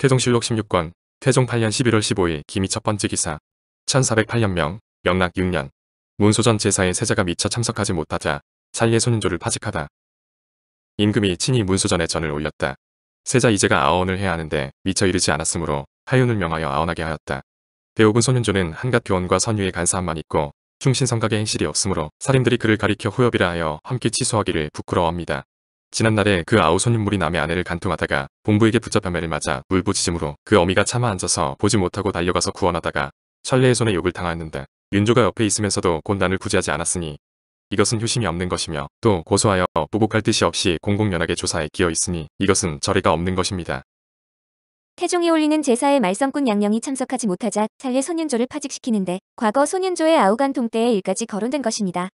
태종실록 16권 태종 8년 11월 15일 기미 첫 번째 기사 1408년명 영락 6년 문소전 제사에 세자가 미처 참석하지 못하자 찰리의 손인조를 파직하다. 임금이 친히 문소전에 전을 올렸다. 세자 이제가 아원을 해야 하는데 미처 이르지 않았으므로 하윤을 명하여 아원하게 하였다. 대오군 손윤조는 한갓 교원과 선유의 간사함만 있고 충신성각의 행실이 없으므로 사림들이 그를 가리켜 후엽이라 하여 함께 취소하기를 부끄러워합니다. 지난날에 그 아우 손님물이 남의 아내를 간통하다가 본부에게 붙잡함매를 맞아 울부짖음으로 그 어미가 차마 앉아서 보지 못하고 달려가서 구원하다가 천례의 손에 욕을 당하였는데 윤조가 옆에 있으면서도 곤란을 구제하지 않았으니 이것은 효심이 없는 것이며 또 고소하여 부복할 뜻이 없이 공공연하게 조사에 끼어 있으니 이것은 저리가 없는 것입니다. 태종이 올리는 제사에 말썽꾼 양령이 참석하지 못하자 살례 손윤조를 파직시키는데 과거 손윤조의 아우간통 때의 일까지 거론된 것입니다.